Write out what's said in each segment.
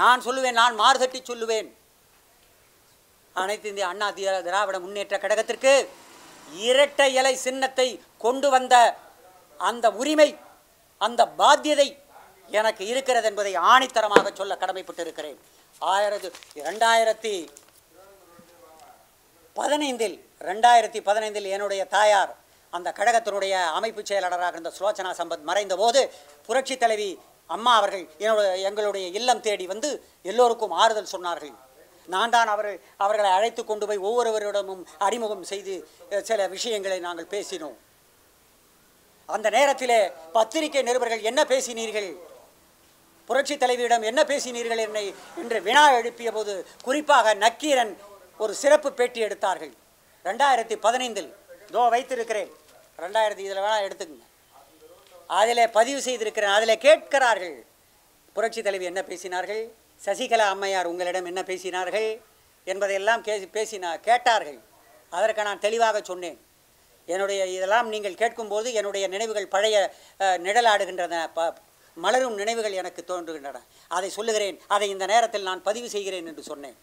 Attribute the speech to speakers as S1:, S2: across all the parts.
S1: நான் சொல்லுவேன் நான் மாறுதட்டி சொல்லுவேன் அனைத்து இந்திய அண்ணா திராவிட முன்னேற்ற கழகத்திற்கு இரட்டை இலை சின்னத்தை கொண்டு வந்த அந்த உரிமை அந்த பாத்தியதை எனக்கு இருக்கிறது என்பதை ஆணித்தரமாக சொல்ல கடமைப்பட்டிருக்கிறேன் ஆயிரத்து இரண்டாயிரத்தி பதினைந்தில் ரெண்டாயிரத்தி பதினைந்தில் என்னுடைய தாயார் அந்த கழகத்தினுடைய அமைப்பு செயலாளராக இருந்த சுலோச்சனா சம்பத் மறைந்த போது புரட்சி தலைவி அம்மா அவர்கள் என்னோட எங்களுடைய இல்லம் தேடி வந்து எல்லோருக்கும் ஆறுதல் சொன்னார்கள் நான் தான் அவர் அவர்களை அழைத்து கொண்டு போய் ஒவ்வொருவரிடமும் அறிமுகம் செய்து சில விஷயங்களை நாங்கள் பேசினோம் அந்த நேரத்திலே பத்திரிகை நிருபர்கள் என்ன பேசினீர்கள் புரட்சி தலைவியிடம் என்ன பேசினீர்கள் என்னை என்று வினா எழுப்பிய போது குறிப்பாக நக்கீரன் ஒரு சிறப்பு பேட்டி எடுத்தார்கள் ரெண்டாயிரத்தி பதினைந்தில் இதோ வைத்திருக்கிறேன் ரெண்டாயிரத்தி இதில் வேணால் எடுத்துக்கங்க அதில் பதிவு செய்திருக்கிறேன் அதில் கேட்கிறார்கள் புரட்சி தலைவி என்ன பேசினார்கள் சசிகலா அம்மையார் உங்களிடம் என்ன பேசினார்கள் என்பதையெல்லாம் கே பேசினா கேட்டார்கள் அதற்கு நான் தெளிவாக சொன்னேன் என்னுடைய இதெல்லாம் நீங்கள் கேட்கும்போது என்னுடைய நினைவுகள் பழைய நிழலாடுகின்றன ப மலரும் நினைவுகள் எனக்கு தோன்றுகின்றன அதை சொல்லுகிறேன் அதை இந்த நேரத்தில் நான் பதிவு செய்கிறேன் என்று சொன்னேன்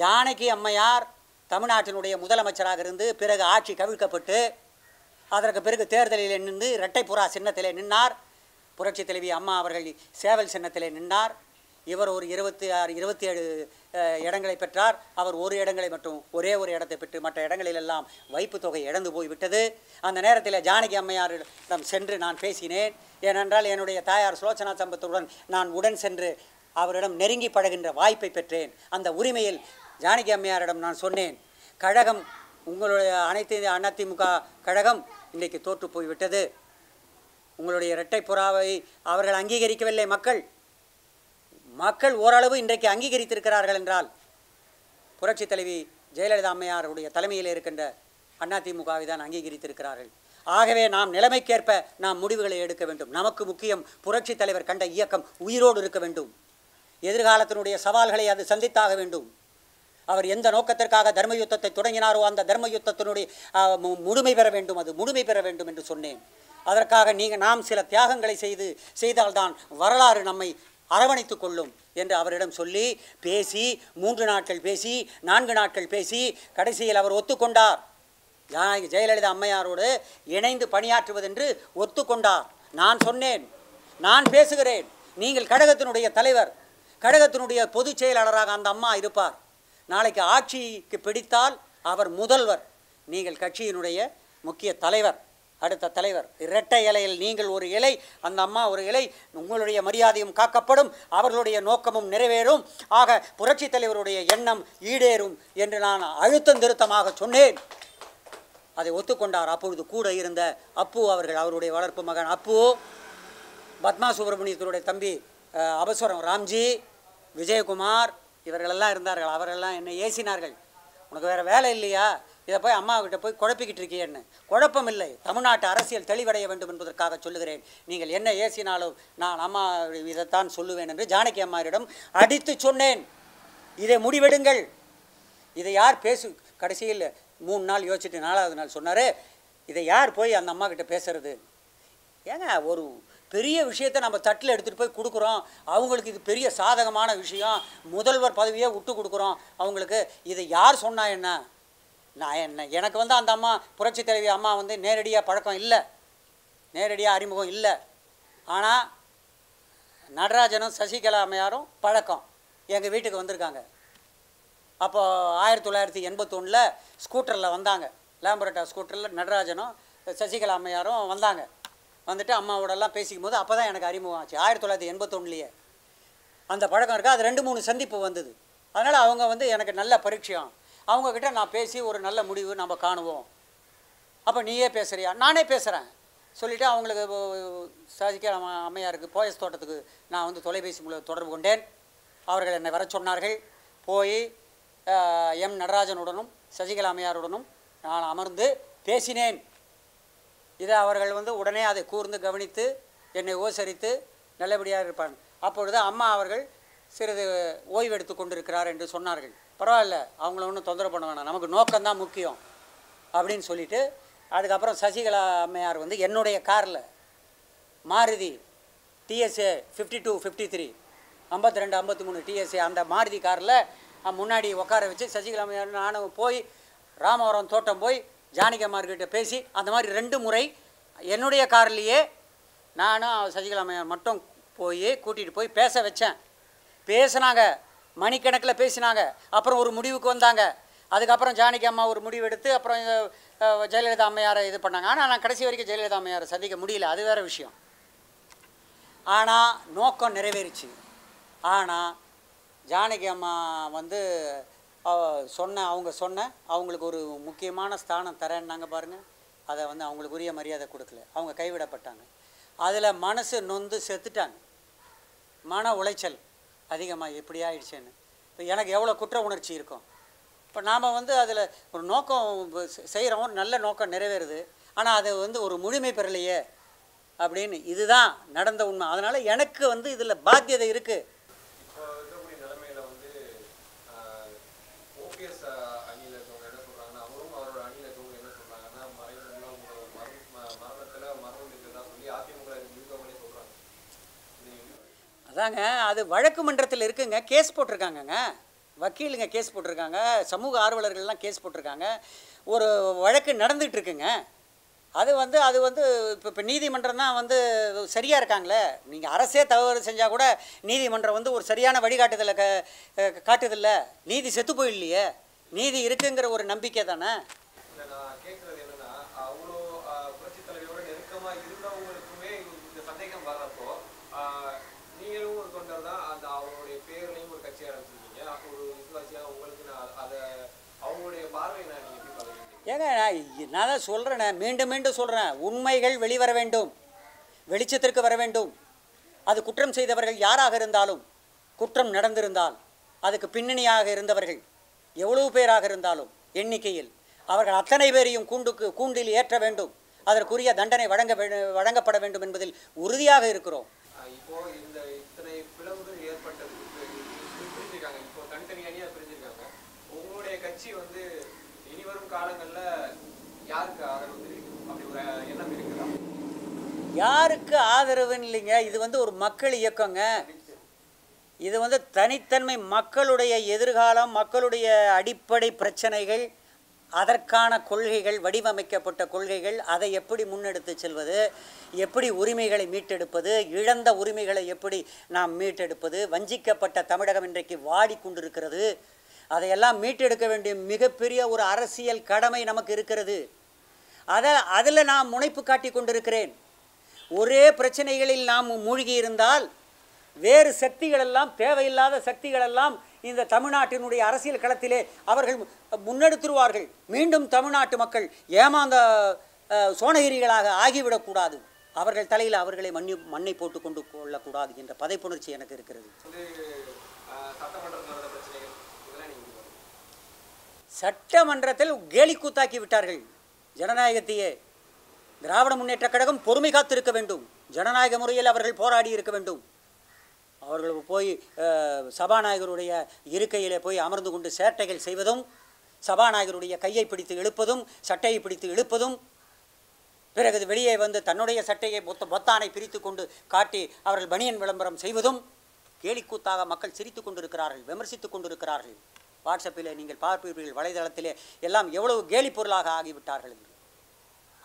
S1: ஜானகி அம்மையார் தமிழ்நாட்டினுடைய முதலமைச்சராக இருந்து பிறகு ஆட்சி கவிழ்க்கப்பட்டு அதற்கு பிறகு தேர்தலில் நின்று இரட்டை புறா சின்னத்திலே நின்றார் புரட்சி தலைவி அம்மா அவர்கள் சேவல் சின்னத்திலே நின்றார் இவர் ஒரு இருபத்தி ஆறு இருபத்தி ஏழு இடங்களை பெற்றார் அவர் ஒரு இடங்களை மட்டும் ஒரே ஒரு இடத்தை பெற்று மற்ற இடங்களிலெல்லாம் வைப்பு தொகை இழந்து போய்விட்டது அந்த நேரத்தில் ஜானகி அம்மையாரிடம் சென்று நான் பேசினேன் ஏனென்றால் என்னுடைய தாயார் சுலோச்சனா சம்பத்துடன் நான் உடன் சென்று அவரிடம் நெருங்கி பழகின்ற வாய்ப்பை பெற்றேன் அந்த உரிமையில் ஜானகி அம்மையாரிடம் நான் சொன்னேன் கழகம் உங்களுடைய அனைத்து அதிமுக கழகம் இன்றைக்கு தோற்று போய்விட்டது உங்களுடைய இரட்டை புறாவை அவர்கள் அங்கீகரிக்கவில்லை மக்கள் மக்கள் ஓரளவு இன்றைக்கு அங்கீகரித்திருக்கிறார்கள் என்றால் புரட்சி தலைவி ஜெயலலிதா அம்மையாருடைய தலைமையில் இருக்கின்ற அதிமுகவை தான் அங்கீகரித்திருக்கிறார்கள் ஆகவே நாம் நிலைமைக்கேற்ப நாம் முடிவுகளை எடுக்க வேண்டும் நமக்கு முக்கியம் புரட்சி தலைவர் கண்ட இயக்கம் உயிரோடு இருக்க வேண்டும் எதிர்காலத்தினுடைய சவால்களை அது சந்தித்தாக வேண்டும் அவர் எந்த நோக்கத்திற்காக தர்ம யுத்தத்தை தொடங்கினாரோ அந்த தர்ம யுத்தத்தினுடைய முழுமை பெற வேண்டும் அது முழுமை பெற வேண்டும் என்று சொன்னேன் அதற்காக நீங்கள் நாம் சில தியாகங்களை செய்து செய்தால்தான் வரலாறு நம்மை அரவணைத்து கொள்ளும் என்று அவரிடம் சொல்லி பேசி மூன்று நாட்கள் பேசி நான்கு நாட்கள் பேசி கடைசியில் அவர் ஒத்துக்கொண்டார் ஜனநாயகி ஜெயலலிதா அம்மையாரோடு இணைந்து பணியாற்றுவதென்று ஒத்துக்கொண்டார் நான் சொன்னேன் நான் பேசுகிறேன் நீங்கள் கழகத்தினுடைய தலைவர் கழகத்தினுடைய பொதுச் செயலாளராக அந்த அம்மா இருப்பார் நாளைக்கு ஆட்சிக்கு பிடித்தால் அவர் முதல்வர் நீங்கள் கட்சியினுடைய முக்கிய தலைவர் அடுத்த தலைவர் இரட்டை இலையில் நீங்கள் ஒரு இலை அந்த அம்மா ஒரு இலை உங்களுடைய மரியாதையும் காக்கப்படும் அவர்களுடைய நோக்கமும் நிறைவேறும் ஆக புரட்சித் தலைவருடைய எண்ணம் ஈடேறும் என்று நான் அழுத்தம் திருத்தமாக சொன்னேன் அதை ஒத்துக்கொண்டார் அப்பொழுது கூட இருந்த அப்பு அவர்கள் அவருடைய வளர்ப்பு மகன் அப்பு பத்மா சுப்பிரமணியத்தினுடைய தம்பி அவசரம் ராம்ஜி விஜயகுமார் இவர்களெல்லாம் இருந்தார்கள் அவரெல்லாம் என்னை ஏசினார்கள் உனக்கு வேறு வேலை இல்லையா இதை போய் அம்மாவிட்ட போய் குழப்பிக்கிட்டு இருக்கியேன்னு குழப்பம் இல்லை தமிழ்நாட்டு அரசியல் தெளிவடைய வேண்டும் என்பதற்காக சொல்லுகிறேன் நீங்கள் என்ன ஏசினாலும் நான் அம்மா இதைத்தான் சொல்லுவேன் என்று ஜானகி அம்மாரிடம் அடித்து சொன்னேன் இதை முடிவெடுங்கள் இதை யார் பேசு கடைசியில் மூணு நாள் யோசிச்சுட்டு நாலாவது நாள் சொன்னார் இதை யார் போய் அந்த அம்மா கிட்ட பேசுறது ஏங்க ஒரு பெரிய விஷயத்தை நம்ம தட்டில் எடுத்துகிட்டு போய் கொடுக்குறோம் அவங்களுக்கு இது பெரிய சாதகமான விஷயம் முதல்வர் பதவியை விட்டு கொடுக்குறோம் அவங்களுக்கு இதை யார் சொன்னா என்ன நான் என்ன எனக்கு வந்து அந்த அம்மா புரட்சி தலைவி அம்மா வந்து நேரடியாக பழக்கம் இல்லை நேரடியாக அறிமுகம் இல்லை ஆனால் நடராஜனும் சசிகலா அம்மையாரும் பழக்கம் எங்கள் வீட்டுக்கு வந்திருக்காங்க அப்போது ஆயிரத்தி தொள்ளாயிரத்தி எண்பத்தொன்னில் ஸ்கூட்டரில் வந்தாங்க லேம்பரட்டா ஸ்கூட்டரில் நடராஜனும் சசிகலா அம்மையாரும் வந்தாங்க வந்துட்டு அம்மாவோடலாம் பேசிக்கும் போது அப்போ தான் எனக்கு அறிமுகம் ஆச்சு ஆயிரத்தி தொள்ளாயிரத்தி எண்பத்தொன்னுலேயே அந்த பழக்கம் இருக்குது அது ரெண்டு மூணு சந்திப்பு வந்தது அதனால் அவங்க வந்து எனக்கு நல்ல பரீட்சையும் அவங்கக்கிட்ட நான் பேசி ஒரு நல்ல முடிவு நம்ம காணுவோம் அப்போ நீயே பேசுகிறியா நானே பேசுகிறேன் சொல்லிவிட்டு அவங்களுக்கு சாதிக்க அம்மையாருக்கு போயஸ் தோட்டத்துக்கு நான் வந்து தொலைபேசி மூலம் தொடர்பு கொண்டேன் அவர்கள் என்னை வர சொன்னார்கள் போய் எம் நடராஜனுடனும் சசிகலா அம்மையாருடனும் நான் அமர்ந்து பேசினேன் இதை அவர்கள் வந்து உடனே அதை கூர்ந்து கவனித்து என்னை ஓசரித்து நல்லபடியாக இருப்பாங்க அப்பொழுது அம்மா அவர்கள் சிறிது ஓய்வு எடுத்து கொண்டிருக்கிறார் என்று சொன்னார்கள் பரவாயில்ல அவங்கள ஒன்றும் தொந்தரவு பண்ண வேணாம் நமக்கு நோக்கம்தான் முக்கியம் அப்படின்னு சொல்லிவிட்டு அதுக்கப்புறம் சசிகலா அம்மையார் வந்து என்னுடைய காரில் Maruti T S A fifty two fifty three ஐம்பத்தி ரெண்டு ஐம்பத்தி மூணு டிஎஸ்ஏ அந்த மாருதி காரில் முன்னாடி உட்கார வச்சு சசிகலா அம்மையார் நானும் போய் ராமவரம் தோட்டம் போய் ஜானகி அம்மார்கிட்ட பேசி அந்த மாதிரி ரெண்டு முறை என்னுடைய கார்லேயே நானும் சசிகலாமையார் மட்டும் போய் கூட்டிகிட்டு போய் பேச வச்சேன் பேசினாங்க மணிக்கணக்கில் பேசினாங்க அப்புறம் ஒரு முடிவுக்கு வந்தாங்க அதுக்கப்புறம் ஜானகி அம்மா ஒரு முடிவு எடுத்து அப்புறம் ஜெயலலிதா அம்மையாரை இது பண்ணாங்க ஆனால் நான் கடைசி வரைக்கும் ஜெயலலிதா அம்மையாரை சந்திக்க முடியல அது வேறு விஷயம் ஆனால் நோக்கம் நிறைவேறிச்சு ஆனால் ஜானகி அம்மா வந்து சொன்ன அவங்க சொன்ன அவங்களுக்கு ஒரு முக்கியமான ஸ்தானம் தரேன்னாங்க பாருங்கள் அதை வந்து அவங்களுக்கு உரிய மரியாதை கொடுக்கல அவங்க கைவிடப்பட்டாங்க அதில் மனசு நொந்து செத்துட்டாங்க மன உளைச்சல் அதிகமாக எப்படி ஆயிடுச்சேன்னு இப்போ எனக்கு எவ்வளோ குற்ற உணர்ச்சி இருக்கும் இப்போ நாம் வந்து அதில் ஒரு நோக்கம் செய்கிறோம் நல்ல நோக்கம் நிறைவேறுது ஆனால் அது வந்து ஒரு முழுமை பெறலையே அப்படின்னு இதுதான் நடந்த உண்மை அதனால் எனக்கு வந்து இதில் பாத்தியதை இருக்குது அதாங்க அது வழக்கு மன்றத்தில் இருக்குங்க கேஸ் போட்டிருக்காங்கங்க வக்கீலுங்க கேஸ் போட்டிருக்காங்க சமூக ஆர்வலர்கள்லாம் கேஸ் போட்டிருக்காங்க ஒரு வழக்கு நடந்துகிட்டு இருக்குங்க அது வந்து அது வந்து இப்போ இப்போ நீதிமன்றம் தான் வந்து சரியாக இருக்காங்களே நீங்கள் அரசே தவறு செஞ்சால் கூட நீதிமன்றம் வந்து ஒரு சரியான வழிகாட்டுதலை க காட்டுதில்ல நீதி செத்து போயிடலையே நீதி இருக்குங்கிற ஒரு நம்பிக்கை தானே
S2: நீங்களும் ஒரு தொண்டர் தான் அந்த அவங்களுடைய ஒரு கட்சி ஆரம்பிச்சிருக்கீங்க ஒரு உங்களுக்கு நான் அதை அவங்களுடைய பார்வை நான் எப்படி
S1: ஏங்க நான் நான் தான் சொல்கிறேனே மீண்டும் மீண்டும் சொல்கிறேன் உண்மைகள் வெளிவர வேண்டும் வெளிச்சத்திற்கு வர வேண்டும் அது குற்றம் செய்தவர்கள் யாராக இருந்தாலும் குற்றம் நடந்திருந்தால் அதுக்கு பின்னணியாக இருந்தவர்கள் எவ்வளவு பேராக இருந்தாலும் எண்ணிக்கையில் அவர்கள் அத்தனை பேரையும் கூண்டுக்கு கூண்டில் ஏற்ற வேண்டும் அதற்குரிய தண்டனை வழங்க வழங்கப்பட வேண்டும் என்பதில் உறுதியாக இருக்கிறோம்
S2: இப்போ இந்த கட்சி வந்து இனிவரும் காலங்களில் யாருக்கு ஆதரவு அப்படி ஒரு எண்ணம்
S1: இருக்குதா யாருக்கு ஆதரவுன்னு இல்லைங்க இது வந்து ஒரு மக்கள் இயக்கங்க இது வந்து தனித்தன்மை மக்களுடைய எதிர்காலம் மக்களுடைய அடிப்படை பிரச்சனைகள் அதற்கான கொள்கைகள் வடிவமைக்கப்பட்ட கொள்கைகள் அதை எப்படி முன்னெடுத்து செல்வது எப்படி உரிமைகளை மீட்டெடுப்பது இழந்த உரிமைகளை எப்படி நாம் மீட்டெடுப்பது வஞ்சிக்கப்பட்ட தமிழகம் இன்றைக்கு வாடிக்கொண்டிருக்கிறது அதையெல்லாம் மீட்டெடுக்க வேண்டிய மிகப்பெரிய ஒரு அரசியல் கடமை நமக்கு இருக்கிறது அதை அதில் நான் முனைப்பு காட்டி கொண்டிருக்கிறேன் ஒரே பிரச்சனைகளில் நாம் மூழ்கி இருந்தால் வேறு சக்திகளெல்லாம் தேவையில்லாத சக்திகளெல்லாம் இந்த தமிழ்நாட்டினுடைய அரசியல் களத்திலே அவர்கள் முன்னெடுத்துருவார்கள் மீண்டும் தமிழ்நாட்டு மக்கள் ஏமாந்த சோனகிரிகளாக ஆகிவிடக்கூடாது அவர்கள் தலையில் அவர்களை மண்ணி மண்ணை போட்டு கொண்டு கொள்ளக்கூடாது என்ற பதைப்புணர்ச்சி எனக்கு இருக்கிறது சட்டமன்றத்தில் கேலி கூத்தாக்கி விட்டார்கள் ஜனநாயகத்தையே திராவிட முன்னேற்ற கழகம் பொறுமை காத்திருக்க வேண்டும் ஜனநாயக முறையில் அவர்கள் போராடி இருக்க வேண்டும் அவர்கள் போய் சபாநாயகருடைய இருக்கையிலே போய் அமர்ந்து கொண்டு சேட்டைகள் செய்வதும் சபாநாயகருடைய கையை பிடித்து இழுப்பதும் சட்டையை பிடித்து இழுப்பதும் பிறகு வெளியே வந்து தன்னுடைய சட்டையை பொத்த பொத்தானை பிரித்து கொண்டு காட்டி அவர்கள் பனியன் விளம்பரம் செய்வதும் கேலிக்கூத்தாக மக்கள் சிரித்து கொண்டிருக்கிறார்கள் விமர்சித்து கொண்டிருக்கிறார்கள் வாட்ஸ்அப்பில் நீங்கள் பார்ப்பீர்கள் வலைதளத்திலே எல்லாம் எவ்வளவு கேலி பொருளாக ஆகிவிட்டார்கள் என்று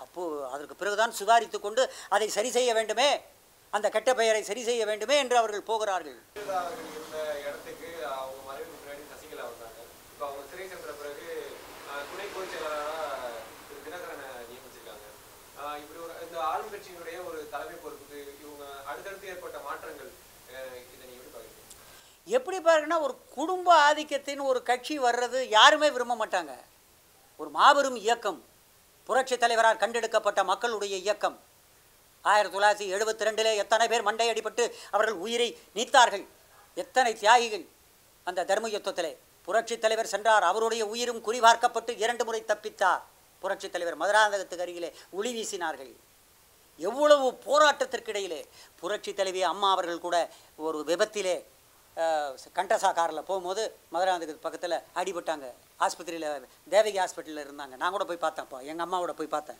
S1: அப்போது அதற்கு பிறகுதான் சுதாரித்து கொண்டு அதை சரி செய்ய வேண்டுமே அந்த கெட்ட பெயரை சரி செய்ய வேண்டுமே என்று அவர்கள் போகிறார்கள்
S2: ஆளுங்கட்சியினுடைய ஒரு தலைமை பொறுப்புக்கு இவங்க அடுத்தடுத்து ஏற்பட்ட மாற்றங்கள்
S1: எப்படி பாருங்கன்னா ஒரு குடும்ப ஆதிக்கத்தின் ஒரு கட்சி வர்றது யாருமே விரும்ப மாட்டாங்க ஒரு மாபெரும் இயக்கம் புரட்சி தலைவரால் கண்டெடுக்கப்பட்ட மக்களுடைய இயக்கம் ஆயிரத்தி தொள்ளாயிரத்தி எழுபத்தி ரெண்டில் எத்தனை பேர் மண்டை அடிபட்டு அவர்கள் உயிரை நீத்தார்கள் எத்தனை தியாகிகள் அந்த தர்ம யுத்தத்திலே புரட்சி தலைவர் சென்றார் அவருடைய உயிரும் குறிபார்க்கப்பட்டு இரண்டு முறை தப்பித்தார் புரட்சி தலைவர் மதுராந்தகத்துக்கு அருகிலே ஒளி வீசினார்கள் எவ்வளவு போராட்டத்திற்கிடையிலே புரட்சி தலைவி அம்மா அவர்கள் கூட ஒரு விபத்திலே கண்டசாக்காரில் போகும்போது மதுராந்தகத்துக்கு பக்கத்தில் அடிபட்டாங்க ஆஸ்பத்திரியில் தேவகி ஹாஸ்பிட்டலில் இருந்தாங்க நான் கூட போய் பார்த்தேன் அப்போ எங்கள் அம்மாவோட போய் பார்த்தேன்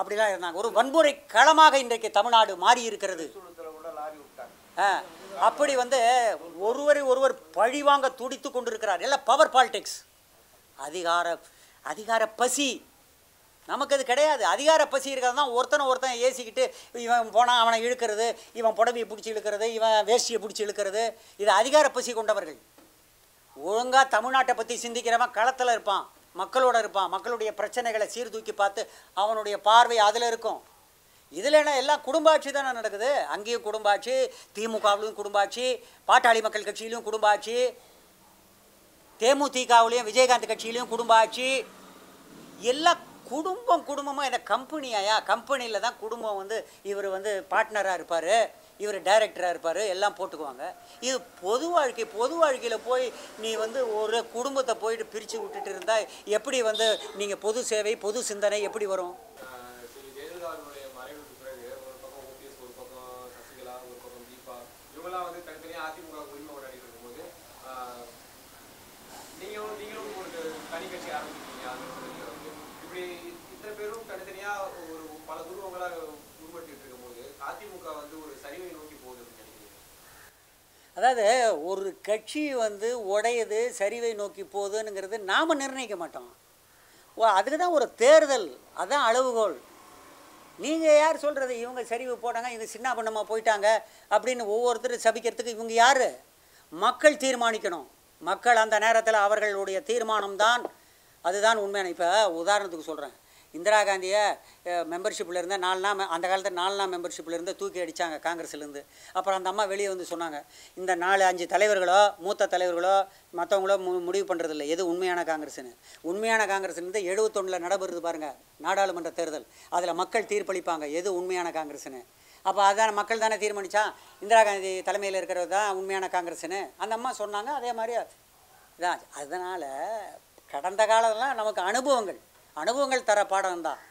S1: அப்படிலாம் இருந்தாங்க ஒரு வன்முறை களமாக இன்றைக்கு தமிழ்நாடு மாறி இருக்கிறது அப்படி வந்து ஒருவரை ஒருவர் பழிவாங்க துடித்து கொண்டிருக்கிறார் எல்லாம் பவர் பாலிடிக்ஸ் அதிகார அதிகார பசி நமக்கு அது கிடையாது அதிகார பசி இருக்கிறது தான் ஒருத்தனை ஒருத்தன் ஏசிக்கிட்டு இவன் போனால் அவனை இழுக்கிறது இவன் புடவையை பிடிச்சி இழுக்கிறது இவன் வேஷ்டியை பிடிச்சி இழுக்கிறது இது அதிகார பசி கொண்டவர்கள் ஒழுங்காக தமிழ்நாட்டை பற்றி சிந்திக்கிறவன் களத்தில் இருப்பான் மக்களோட இருப்பான் மக்களுடைய பிரச்சனைகளை சீர்தூக்கி பார்த்து அவனுடைய பார்வை அதில் இருக்கும் இதில் என்ன எல்லாம் குடும்பாட்சி தானே நடக்குது அங்கேயும் குடும்பாட்சி திமுகவிலையும் குடும்பாட்சி பாட்டாளி மக்கள் கட்சியிலும் குடும்பாட்சி தேமுதிகாவிலையும் விஜயகாந்த் கட்சியிலையும் குடும்பாட்சி எல்லாம் குடும்பம் குடும்பமாக என்ன கம்பெனியாயா கம்பெனியில் தான் குடும்பம் வந்து இவர் வந்து பார்ட்னராக இருப்பார் இவர் டைரக்டராக இருப்பார் எல்லாம் போட்டுக்குவாங்க இது பொது வாழ்க்கை பொது வாழ்க்கையில் போய் நீ வந்து ஒரு குடும்பத்தை போயிட்டு பிரித்து விட்டுட்டு இருந்தால் எப்படி வந்து நீங்கள் பொது சேவை பொது சிந்தனை எப்படி வரும்
S2: நீங்களும் நீங்களும் ஒரு தனி கட்சி ஆரம்பிச்சு பேரும் தனித்தனியா ஒரு பல துருவங்களா உருவட்டிட்டு அதிமுக வந்து ஒரு சரிவை நோக்கி போகுது
S1: அதாவது ஒரு கட்சி வந்து உடையது சரிவை நோக்கி போகுதுங்கிறது நாம் நிர்ணயிக்க மாட்டோம் அதுக்கு தான் ஒரு தேர்தல் அதுதான் அளவுகோல் நீங்கள் யார் சொல்கிறது இவங்க சரிவு போட்டாங்க இவங்க சின்ன பண்ணமாக போயிட்டாங்க அப்படின்னு ஒவ்வொருத்தரும் சபிக்கிறதுக்கு இவங்க யார் மக்கள் தீர்மானிக்கணும் மக்கள் அந்த நேரத்தில் அவர்களுடைய தீர்மானம்தான் அதுதான் உண்மையான இப்போ உதாரணத்துக்கு சொல்கிறேன் இந்திரா காந்தியை மெம்பர்ஷிப்பில் இருந்தால் நாலு நாள் அந்த காலத்தில் நாலு நாள் மெம்பர்ஷிப்பில் இருந்து தூக்கி அடித்தாங்க காங்கிரஸ்லேருந்து அப்புறம் அந்த அம்மா வெளியே வந்து சொன்னாங்க இந்த நாலு அஞ்சு தலைவர்களோ மூத்த தலைவர்களோ மற்றவங்களோ மு முடிவு பண்ணுறதில்ல எது உண்மையான காங்கிரஸ்னு உண்மையான காங்கிரஸ்லேருந்து எழுபத்தொன்னில் நடைபெறுது பாருங்கள் நாடாளுமன்ற தேர்தல் அதில் மக்கள் தீர்ப்பளிப்பாங்க எது உண்மையான காங்கிரஸ்னு அப்போ அதான மக்கள் தானே தீர்மானித்தா இந்திரா காந்தி தலைமையில் இருக்கிறது தான் உண்மையான காங்கிரஸ்னு அந்த அம்மா சொன்னாங்க அதே மாதிரி இதான் அதனால் கடந்த காலம்லாம் நமக்கு அனுபவங்கள் அனுபவங்கள் தர பாடம் தான்